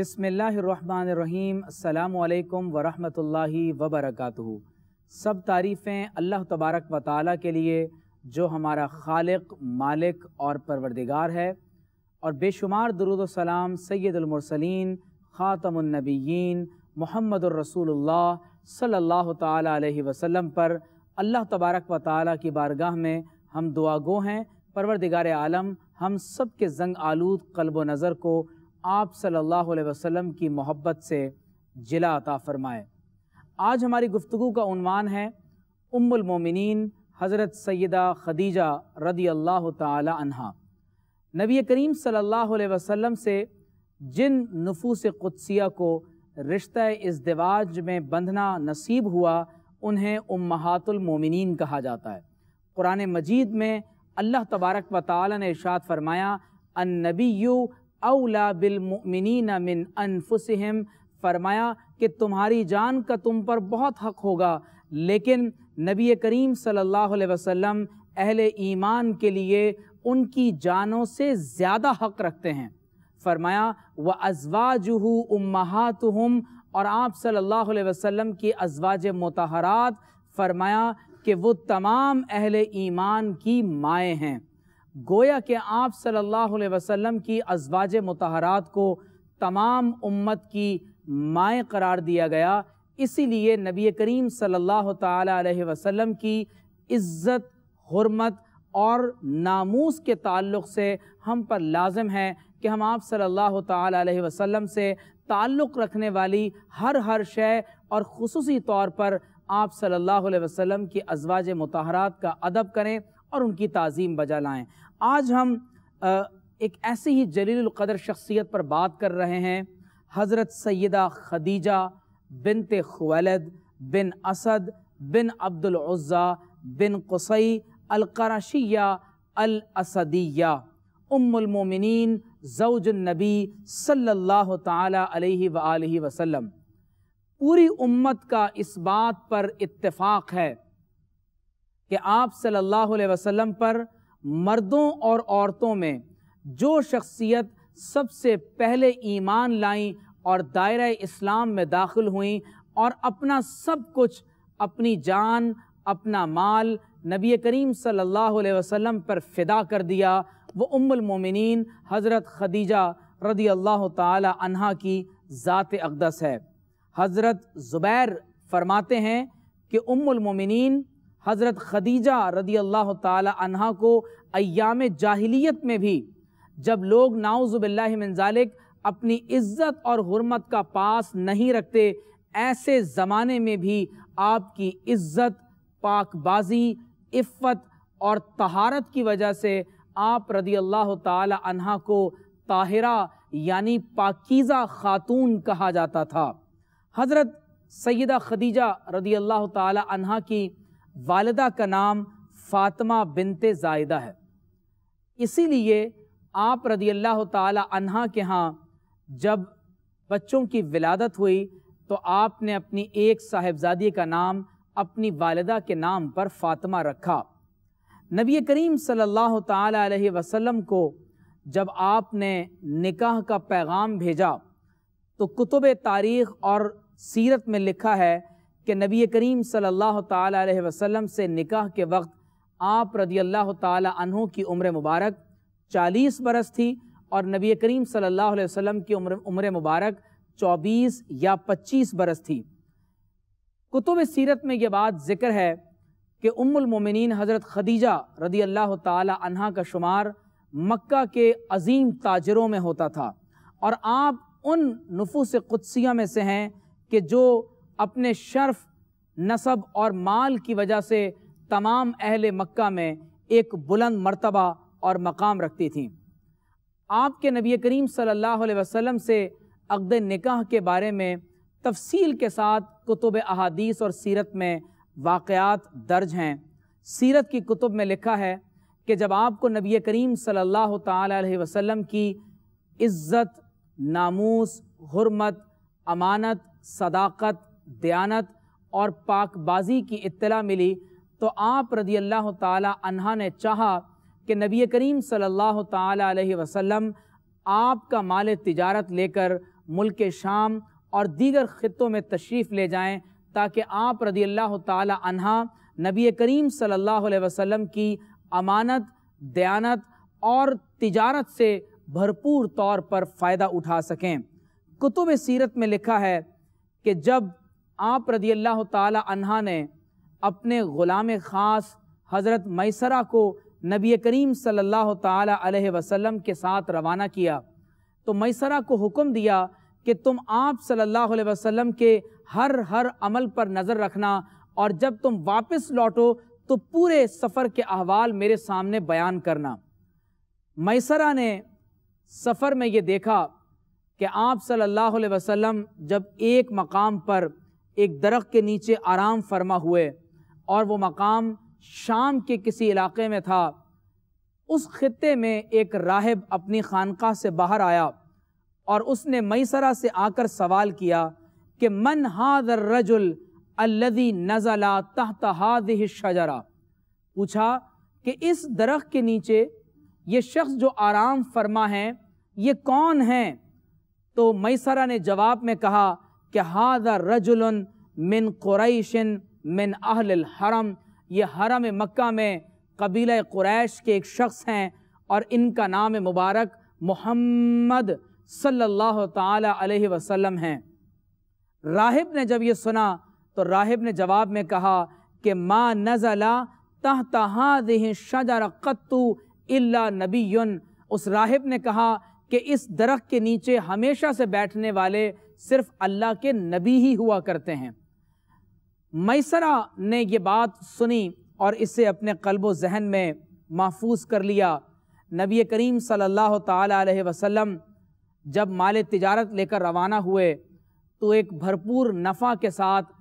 बिसमीम अल्लाम वरहमतुल्लाहि सब तारीफ़ें अल्लाह तबारक व ताली के लिए जो हमारा खालिक मालिक और परवरदिगार है और बेशुमार दरुद सलाम सैदुलमरसलिन ख़ातमनबीन मोहम्मद सल सल्लल्लाहु ताला पर अल्लाह तबारक व ताली की बारगाह में हम दुआ गो हैं परवरदिगार आलम हम सब के जंग आलूद कल्ब नज़र को आप सल्लल्लाहु अलैहि वसल्लम की मोहब्बत से जिला अता फ़रमाए आज हमारी गुफ्तु का उनवान है उम्मुलमोमिन हज़रत सैदा खदीजा रदी अल्लाह तहा नबी करीम सल्लल्लाहु अलैहि वसल्लम से जिन नफूस क़ुदसिया को रिश्ता दिवाज में बंधना नसीब हुआ उन्हें उम्मातुलमोमिन कहा जाता है क़ुरान मजीद में अल्लाह तबारक व ताली ने इर्शाद फरमाया अनबी अवला बिलमिन मिन अनफुसहम फरमाया कि तुम्हारी जान का तुम पर बहुत हक होगा लेकिन नबी करीम सल्लल्लाहु अलैहि वसल्लम अहले ईमान के लिए उनकी जानों से ज़्यादा हक रखते हैं फरमाया व अजवाजहू उम्मात और आप सल्लल्लाहु अलैहि वसल्लम की अजवाज मतहरात फरमाया कि वो तमाम अहले ईमान की माएँ हैं गोया के आप सल्लल्लाहु अलैहि वसल्लम की अजवाज मतहरात को तमाम उम्मत की माएँ करार दिया गया इसीलिए नबी करीम सल्लल्लाहु अलैहि वसल्लम की इज़्ज़त हरमत और नामूस के ताल्लुक़ से हम पर लाजम है कि हम आप सल्लल्लाहु अलैहि वसल्लम से ताल्लुक़ रखने वाली हर हर शय और खसूसी तौर पर आप सल्लल्लाहु अलैहि वसल्लम की अजवाज मतहरात का अदब करें और उनकी तज़ीम बजा लाएँ आज हम एक ऐसी ही क़दर शख्सियत पर बात कर रहे हैं हज़रत सैदा खदीजा बिन खवलद बिन असद बिन अब्दुल्ज़ा बिन कसई अलकराशिया अलअसदिया उम्मिन जवजनबी सल्ला तह वसम पूरी उम्मत का इस बात पर इत्तेफाक है कि आप सल्लल्लाहु अलैहि वसल्लम पर मर्दों और औरतों में जो शख्सियत सबसे पहले ईमान लाईं और दायरा इस्लाम में दाखिल हुई और अपना सब कुछ अपनी जान अपना माल नबी करीम सल्लल्लाहु अलैहि वसल्लम पर फ़िदा कर दिया वो उम्मुल मोमिनीन हज़रत खदीजा रदी अल्लाह तहा की ज़ात अकदस है हज़रत ज़ुबैर फरमाते हैं कि उम्मुल मोमिनीन हज़रत खदीजा रदी अल्लाह तहा को अयाम जाहिलियत में भी जब लोग मंजालिक अपनी इज़्ज़त और हरमत का पास नहीं रखते ऐसे ज़माने में भी आपकी इज़्ज़त पाकबाजी इफ़त और तहारत की वजह से आप रदी अल्लाह तहा को ताहिरा यानी पाकिज़ा ख़ातून कहा जाता था हज़रत सैदा खदीजा रदी अल्लाह तहा की वालदा का नाम फ़ातिमा बिनते जायदा है इसीलिए आप रदी अल्लाह तहा के यहाँ जब बच्चों की विलादत हुई तो आपने अपनी एक साहेबजादी का नाम अपनी वालदा के नाम पर फातमा रखा नबी करीम सल्लल्लाहु अलैहि वसल्लम को जब आपने निकाह का पैगाम भेजा तो कुतुब तारीख़ और सीरत में लिखा है कि नबी करीम सल्लल्लाहु अलैहि वसल्लम से निकाह के वक्त आप रदी अल्लाह तहों की उम्र मुबारक चालीस बरस थी और नबी करीम सल्लल्लाहु अलैहि वसल्लम की उम्र उम्र मुबारक चौबीस या पच्चीस बरस थी कुतुब सीरत में यह बात ज़िक्र है कि उम्मिन हज़रत खदीजा रदी अल्लाह तहा का शुमार मक्का के अजीम ताजरों में होता था और आप उन नफूस कुदसिया में से हैं कि जो अपने शर्फ नसब और माल की वजह से तमाम अहल मक्का में एक बुलंद मर्तबा और मकाम रखती थी आपके नबी करीम सल्लल्लाहु अलैहि वसल्लम से अकद निकाह के बारे में तफसील के साथ कुतुब अहादीस और सीरत में वाक़ात दर्ज हैं सीरत की कुतुब में लिखा है कि जब आपको नबी करीम सल्लल्लाहु अलैहि वसल्लम की इज़्ज़त नामूस हरमत अमानत सदाकत दयानत और पाकबाजी की इत्तला मिली तो आप रदी अल्लाह तह ने चाहा कि नबी करीम सल्लल्लाहु अलैहि वसल्लम आपका माल तिजारत लेकर मुल्क शाम और दीगर ख़त्ों में तशरीफ़ ले जाएं ताकि आप रदी अल्लाह तह नबी करीम सल्लल्लाहु अलैहि वसल्लम की अमानत दयानत और तिजारत से भरपूर तौर पर फ़ायदा उठा सकें कुतुब सीरत में लिखा है कि जब आप रदी अल्लाह तहा ने अपने ग़ुलाम ख़ास हज़रत मैसरा को नबी करीम सल्लल्लाहु अलैहि वसल्लम के साथ रवाना किया तो मैसरा को हुक्म दिया कि तुम आप सल्लल्लाहु अलैहि वसल्लम के हर हर अमल पर नज़र रखना और जब तुम वापस लौटो तो पूरे सफ़र के अहवाल मेरे सामने बयान करना मैसरा ने सफ़र में ये देखा कि आप सल्लल्लाहु अलैहि वसल्लम जब एक मकाम पर एक दरख्त के नीचे आराम फरमा हुए और वो मकाम शाम के किसी इलाके में था उस ख़त्े में एक राहब अपनी खानका से बाहर आया और उसने मैसरा से आकर सवाल किया कि मन हादर रजुल अल्लदी नज़ला तहत हाद शजरा पूछा कि इस दरख्त के नीचे ये शख्स जो आराम फरमा है ये कौन है तो मैसरा ने जवाब में कहा कि हाजा रजुल मिन क्रैशन मिन अहल हरम ये हरम मक्का में कबील क्रैश के एक शख्स हैं और इनका नाम मुबारक मोहम्मद सल्लल्लाहु अलैहि वसल्लम हैं राहिब ने जब ये सुना तो राहिब ने जवाब में कहा कि मा नज़ला तह तहा शजर कत्तू इल्ला नबी उस राहिब ने कहा कि इस दरख्त के नीचे हमेशा से बैठने वाले सिर्फ अल्लाह के नबी ही हुआ करते हैं मैसरा ने ये बात सुनी और इसे अपने कल्ब जहन में महफूज कर लिया नबी करीम सल्लल्लाहु अलैहि वसल्लम जब माल तजारत लेकर रवाना हुए तो एक भरपूर नफ़ा के साथ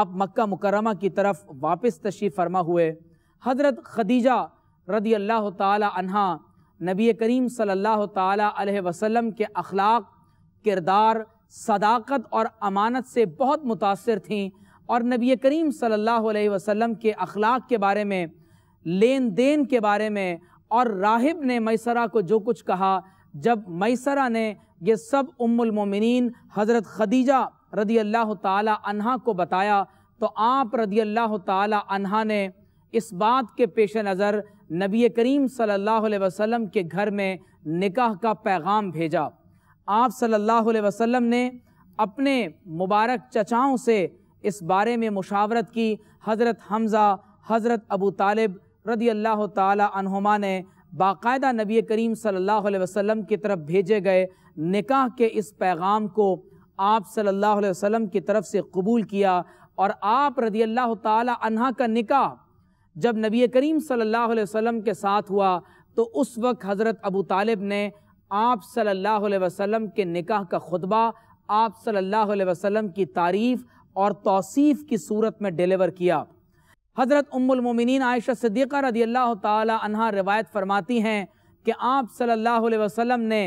आप मक्का मुकरमा की तरफ वापस तशीफ़ फरमा हुए हजरत खदीजा रदी अल्लाह तहा नबी करीम सल्लल्लाहु अलैहि वसल्लम के अखलाक किरदार सदाकत और अमानत से बहुत मुतासर थीं और नबी करीम सल्लल्लाहु अलैहि वसल्लम के अखलाक के बारे में लेन देन के बारे में और राहिब ने मैसरा को जो कुछ कहा जब मैसरा ने ये सब उमिन हज़रत खदीजा रदी अल्लाह तहा को बताया तो आप रदी अल्लाह तहा ने इस बात के पेश नज़र नबी करीम सल्लल्लाहु अलैहि वसल्लम के घर में निकाह का पैगाम भेजा आप सल्लल्लाहु अलैहि वसल्लम ने अपने मुबारक चचाओं से इस बारे में मुशावरत की हज़रत हमज़ा हज़रत अबू तालिब रदी अल्लाह तुमा ने बाकायदा नबी करीम सल्लल्लाहु अलैहि वसल्लम की तरफ भेजे गए निकाह के इस पैगाम को आप सल्लल्लाहु अलैहि वसल्लम की तरफ से कबूल किया और आप रदी अल्लाह तह का निकाह जब नबी करीम सल्लल्लाहु अलैहि वसल्लम के साथ हुआ तो उस वक्त हज़रत अबू तालिब ने आप सल्लल्लाहु अलैहि वसल्लम के निकाह का खुतबा आप सल्लल्लाहु अलैहि वसल्लम की तारीफ़ और तोसीफ़ की सूरत में डिलीवर किया हज़रत उम्मिन आयशा सदीक़ा रदी अल्लाह तहा रवायत फरमाती हैं कि आप सल्लल्लाहु अलैहि वसल्लम ने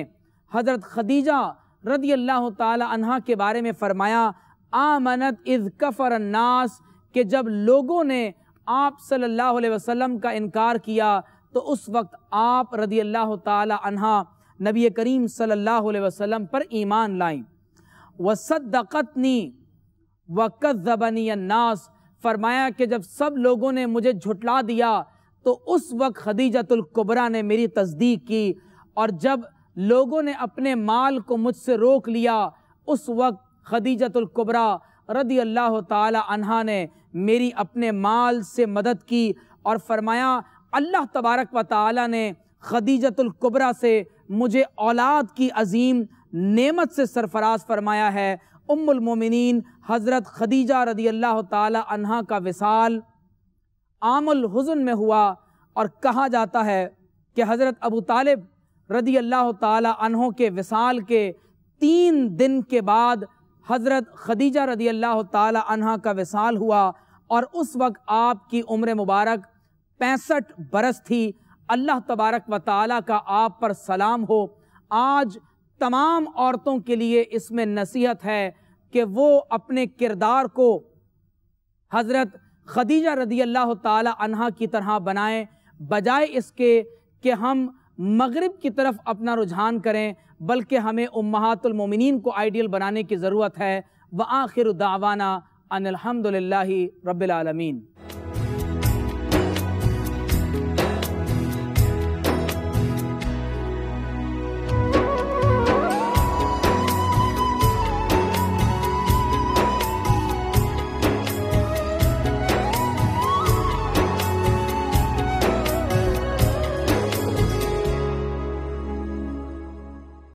हज़रत खदीजा रदी अल्लाह तहा के बारे में फ़रमाया आमनत इज़ कफ़र अन्नास के जब लोगों ने आप सल्लल्लाहु अलैहि वसल्लम का इनकार किया तो उस वक्त आप रदी अल्लाह तह नबी करीम सल्लल्लाहु अलैहि वसल्लम पर ईमान लाएं वसदनी वक़बनी अन्नास फरमाया कि जब सब लोगों ने मुझे झुटला दिया तो उस वक्त खदीजतुल्कुबरा ने मेरी तस्दीक की और जब लोगों ने अपने माल को मुझसे रोक लिया उस वक्त खदीजतुल्कुबरा रदी अल्लाह तहा ने मेरी अपने माल से मदद की और फरमाया अल्लाह तबारक व ताली ने खदीजतुल्कुबरा से मुझे औलाद की अजीम नेमत से सरफराज फरमाया है मोमिनीन हज़रत खदीजा रदी अल्लाह तहा का विसाल आमुल हुज़न में हुआ और कहा जाता है कि हज़रत अबू तालिब रदी अल्लाह तहों के विसाल के तीन दिन के बाद हज़रत खदीजा रदी अल्लाह तहा का विसाल हुआ और उस वक्त आपकी उम्र मुबारक पैंसठ बरस थी अल्लाह तबारक व ताली का आप पर सलाम हो आज तमाम औरतों के लिए इसमें नसीहत है कि वो अपने किरदार को हज़रत खदीजा रदी अल्लाह तहा की तरह बनाएं बजाय इसके कि हम मगरब की तरफ अपना रुझान करें बल्कि हमें उम्मातुलमिन को आइडियल बनाने की ज़रूरत है व आखिर दावाना अनिलहमदिल्ला रबालमीन